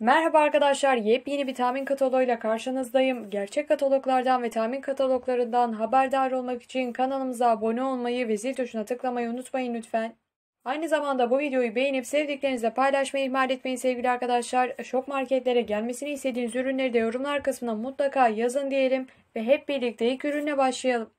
Merhaba arkadaşlar, yepyeni bir vitamin kataloğuyla karşınızdayım. Gerçek kataloglardan, ve vitamin kataloglarından haberdar olmak için kanalımıza abone olmayı ve zil tuşuna tıklamayı unutmayın lütfen. Aynı zamanda bu videoyu beğenip sevdiklerinizle paylaşmayı ihmal etmeyin sevgili arkadaşlar. Şok marketlere gelmesini istediğiniz ürünleri de yorumlar kısmına mutlaka yazın diyelim ve hep birlikte ilk ürüne başlayalım.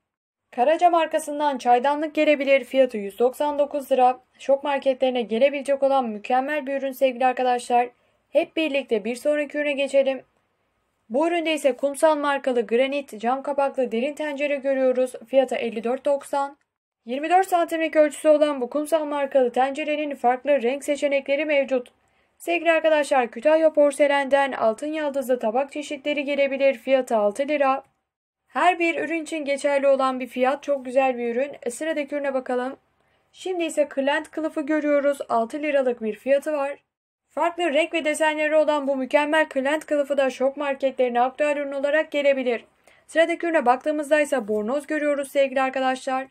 Karaca markasından çaydanlık gelebilir fiyatı 199 lira. Şok marketlerine gelebilecek olan mükemmel bir ürün sevgili arkadaşlar. Hep birlikte bir sonraki ürüne geçelim. Bu üründe ise kumsal markalı granit cam kapaklı derin tencere görüyoruz. Fiyata 54.90. 24 santimlik ölçüsü olan bu kumsal markalı tencerenin farklı renk seçenekleri mevcut. Sevgili arkadaşlar Kütahya porselenden altın yaldızlı tabak çeşitleri gelebilir. Fiyatı 6 lira. Her bir ürün için geçerli olan bir fiyat çok güzel bir ürün. E, sıradaki ürüne bakalım. Şimdi ise Clint kılıfı görüyoruz. 6 liralık bir fiyatı var. Farklı renk ve desenleri olan bu mükemmel Clant kılıfı da şok marketlerine aktüel ürün olarak gelebilir. Sıradaki ürüne baktığımızda ise bornoz görüyoruz sevgili arkadaşlar.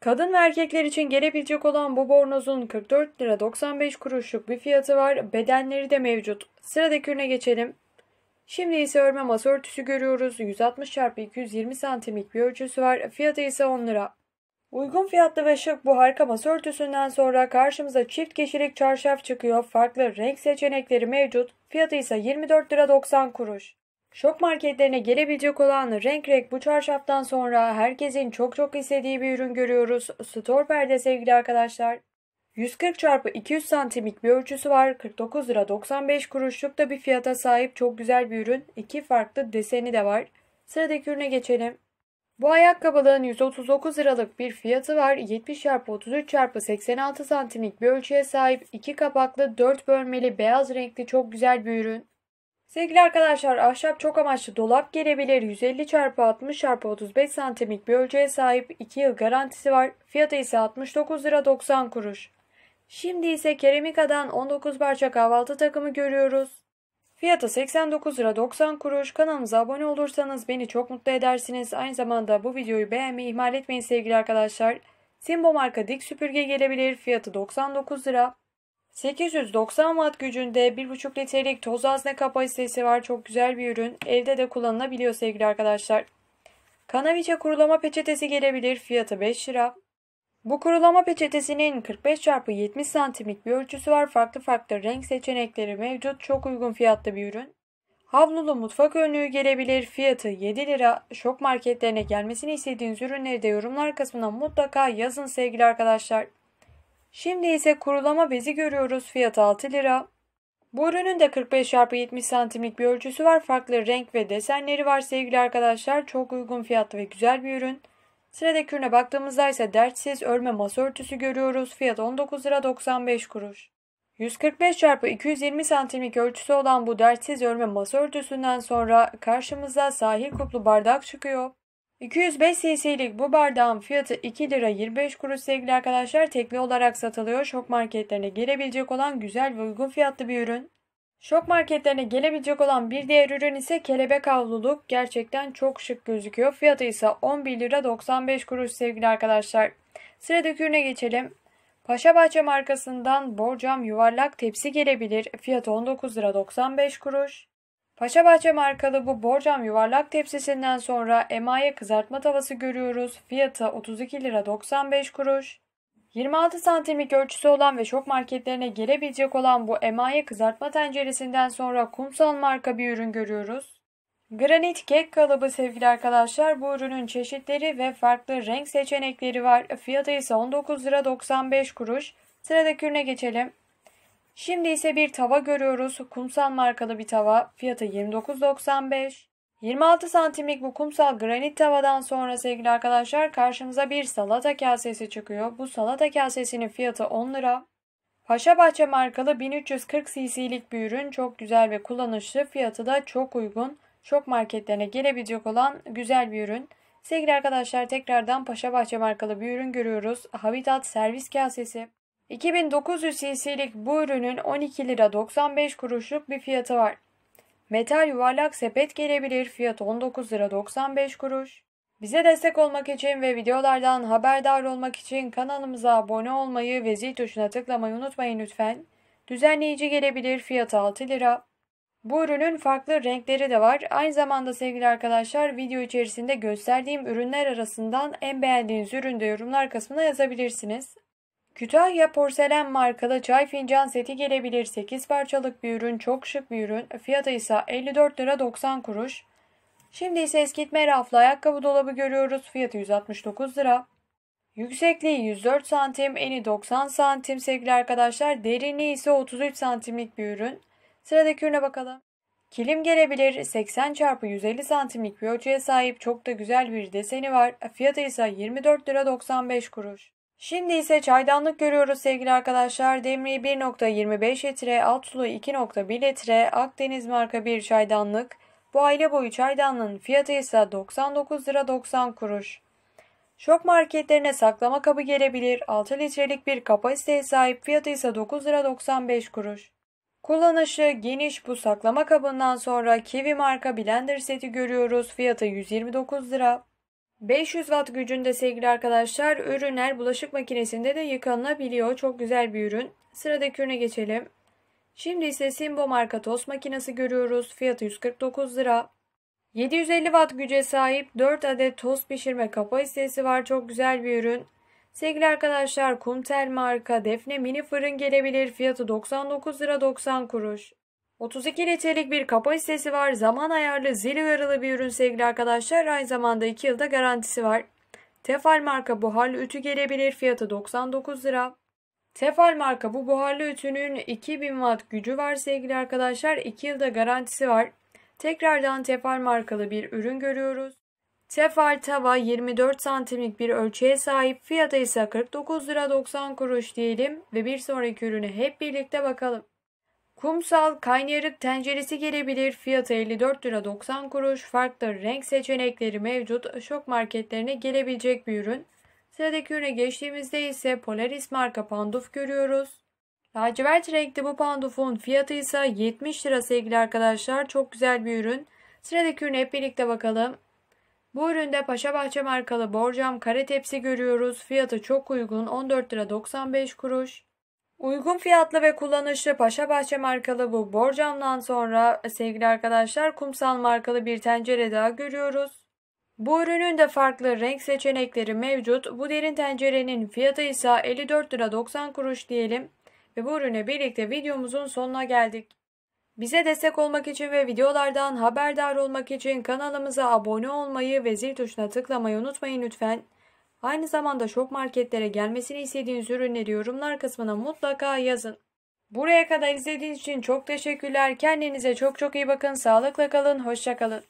Kadın ve erkekler için gelebilecek olan bu bornozun 44 lira 95 kuruşluk bir fiyatı var. Bedenleri de mevcut. Sıradaki ürüne geçelim. Şimdi ise örme masa örtüsü görüyoruz. 160 x 220 santimlik bir ölçüsü var. Fiyatı ise 10 lira. Uygun fiyatlı ve şık bu harika masa örtüsünden sonra karşımıza çift kişilik çarşaf çıkıyor. Farklı renk seçenekleri mevcut. Fiyatı ise 24 lira 90 kuruş. Şok marketlerine gelebilecek olan renk renk bu çarşaftan sonra herkesin çok çok istediği bir ürün görüyoruz. Store perde sevgili arkadaşlar. 140 çarpı 200 santimlik bir ölçüsü var. 49 lira 95 kuruşluk da bir fiyata sahip çok güzel bir ürün. İki farklı deseni de var. Sıradaki ürüne geçelim. Bu ayakkabılığın 139 liralık bir fiyatı var. 70 x 33 x 86 santimlik bir ölçüye sahip. iki kapaklı 4 bölmeli beyaz renkli çok güzel bir ürün. Sevgili arkadaşlar ahşap çok amaçlı dolap gelebilir. 150 x 60 x 35 santimlik bir ölçüye sahip. 2 yıl garantisi var. Fiyatı ise 69 lira 90 kuruş. Şimdi ise Keramika'dan 19 parça kahvaltı takımı görüyoruz. Fiyatı 89 lira 90 kuruş. Kanalımıza abone olursanız beni çok mutlu edersiniz. Aynı zamanda bu videoyu beğenmeyi ihmal etmeyin sevgili arkadaşlar. Simbo marka dik süpürge gelebilir. Fiyatı 99 lira. 890 watt gücünde 1,5 litrelik toz hazne kapasitesi var. Çok güzel bir ürün. Evde de kullanılabiliyor sevgili arkadaşlar. Kanaviçe kurulama peçetesi gelebilir. Fiyatı 5 lira. Bu kurulama peçetesinin 45 x 70 santimlik bir ölçüsü var. Farklı farklı renk seçenekleri mevcut. Çok uygun fiyatlı bir ürün. Havlulu mutfak önlüğü gelebilir. Fiyatı 7 lira. Şok marketlerine gelmesini istediğiniz ürünleri de yorumlar kısmına mutlaka yazın sevgili arkadaşlar. Şimdi ise kurulama bezi görüyoruz. Fiyatı 6 lira. Bu ürünün de 45 x 70 santimlik bir ölçüsü var. Farklı renk ve desenleri var sevgili arkadaşlar. Çok uygun fiyatlı ve güzel bir ürün. Sıradaki ürüne baktığımızda ise dertsiz örme masa örtüsü görüyoruz. Fiyat 19 lira 95 kuruş. 145 çarpı 220 santimlik ölçüsü olan bu dertsiz örme masa örtüsünden sonra karşımıza sahil kuplu bardak çıkıyor. 205 cc'lik bu bardağın fiyatı 2 lira 25 kuruş sevgili arkadaşlar tekli olarak satılıyor. Şok marketlerine gelebilecek olan güzel ve uygun fiyatlı bir ürün. Şok marketlerine gelebilecek olan bir diğer ürün ise kelebek havluluk. Gerçekten çok şık gözüküyor. Fiyatı ise 11 lira 95 kuruş sevgili arkadaşlar. Sıradaki ürüne geçelim. Paşabahçe markasından borcam yuvarlak tepsi gelebilir. Fiyatı 19 lira 95 kuruş. Paşabahçe markalı bu borcam yuvarlak tepsisinden sonra emaye kızartma tavası görüyoruz. Fiyatı 32 lira 95 kuruş. 26 santimlik ölçüsü olan ve şok marketlerine gelebilecek olan bu emaye kızartma tenceresinden sonra kumsal marka bir ürün görüyoruz. Granit kek kalıbı sevgili arkadaşlar bu ürünün çeşitleri ve farklı renk seçenekleri var. Fiyatı ise 19 lira 95 kuruş. Sıradaki ürüne geçelim. Şimdi ise bir tava görüyoruz. Kumsal markalı bir tava. Fiyatı 29.95. 26 santimlik bu kumsal granit tavadan sonra sevgili arkadaşlar karşımıza bir salata kasesi çıkıyor. Bu salata kasesinin fiyatı 10 lira. Paşabahçe markalı 1340 cc'lik bir ürün çok güzel ve kullanışlı fiyatı da çok uygun. Çok marketlerine gelebilecek olan güzel bir ürün. Sevgili arkadaşlar tekrardan Paşabahçe markalı bir ürün görüyoruz. Habitat servis kasesi. 2900 cc'lik bu ürünün 12 lira 95 kuruşluk bir fiyatı var. Metal yuvarlak sepet gelebilir. Fiyat 19 lira 95 kuruş. Bize destek olmak için ve videolardan haberdar olmak için kanalımıza abone olmayı ve zil tuşuna tıklamayı unutmayın lütfen. Düzenleyici gelebilir. Fiyat 6 lira. Bu ürünün farklı renkleri de var. Aynı zamanda sevgili arkadaşlar video içerisinde gösterdiğim ürünler arasından en beğendiğiniz ürünü de yorumlar kısmına yazabilirsiniz. Kütahya porselen markalı çay fincan seti gelebilir. 8 parçalık bir ürün, çok şık bir ürün. Fiyatı ise 54 lira 90 kuruş. Şimdi ise eskitme raflı ayakkabı dolabı görüyoruz. Fiyatı 169 lira. Yüksekliği 104 santim, eni 90 santim sevgili arkadaşlar. Derinliği ise 33 santimlik bir ürün. Sıradaki ürüne bakalım. Kilim gelebilir. 80 çarpı 150 santimlik bir ölçüye sahip çok da güzel bir deseni var. Fiyatı ise 24 lira 95 kuruş. Şimdi ise çaydanlık görüyoruz sevgili arkadaşlar. Demri 1.25 litre, alt sulu 2.1 litre, Akdeniz marka bir çaydanlık. Bu aile boyu çaydanlığın fiyatı ise 99 lira 90 kuruş. Şok marketlerine saklama kabı gelebilir. 6 litrelik bir kapasiteye sahip fiyatı ise 9 lira 95 kuruş. Kullanışı geniş bu saklama kabından sonra Kiwi marka blender seti görüyoruz. Fiyatı 129 lira. 500 watt gücünde sevgili arkadaşlar ürünler bulaşık makinesinde de yıkanılabiliyor. Çok güzel bir ürün. Sıradaki ürüne geçelim. Şimdi ise Simbo marka tost makinesi görüyoruz. Fiyatı 149 lira. 750 watt güce sahip 4 adet tost pişirme kapasitesi var. Çok güzel bir ürün. Sevgili arkadaşlar Kumtel marka Defne mini fırın gelebilir. Fiyatı 99 lira 90 kuruş. 32 litrelik bir kapasitesi var. Zaman ayarlı zil uyarılı bir ürün sevgili arkadaşlar. Aynı zamanda 2 yılda garantisi var. Tefal marka buharlı ütü gelebilir. Fiyatı 99 lira. Tefal marka bu buharlı ütünün 2000 watt gücü var sevgili arkadaşlar. 2 yılda garantisi var. Tekrardan Tefal markalı bir ürün görüyoruz. Tefal tava 24 santimlik bir ölçüye sahip. Fiyatı ise 49 lira 90 kuruş diyelim ve bir sonraki ürüne hep birlikte bakalım. Kumsal kaynayarık tenceresi gelebilir. Fiyatı 54 lira 90 kuruş. Farklı renk seçenekleri mevcut. Şok marketlerine gelebilecek bir ürün. Sıradaki ürüne geçtiğimizde ise Polaris marka panduf görüyoruz. Lacivert renkli bu pandufun fiyatı ise 70 lira sevgili arkadaşlar. Çok güzel bir ürün. Sıradaki ürüne hep birlikte bakalım. Bu üründe Paşabahçe markalı borcam kare tepsi görüyoruz. Fiyatı çok uygun 14 lira 95 kuruş. Uygun fiyatlı ve kullanışlı Paşabahçe markalı bu borcamdan sonra sevgili arkadaşlar kumsal markalı bir tencere daha görüyoruz. Bu ürünün de farklı renk seçenekleri mevcut. Bu derin tencerenin fiyatı ise 54 lira 90 kuruş diyelim. Ve bu ürüne birlikte videomuzun sonuna geldik. Bize destek olmak için ve videolardan haberdar olmak için kanalımıza abone olmayı ve zil tuşuna tıklamayı unutmayın lütfen. Aynı zamanda şok marketlere gelmesini istediğiniz ürünleri yorumlar kısmına mutlaka yazın. Buraya kadar izlediğiniz için çok teşekkürler. Kendinize çok çok iyi bakın. Sağlıkla kalın. Hoşça kalın.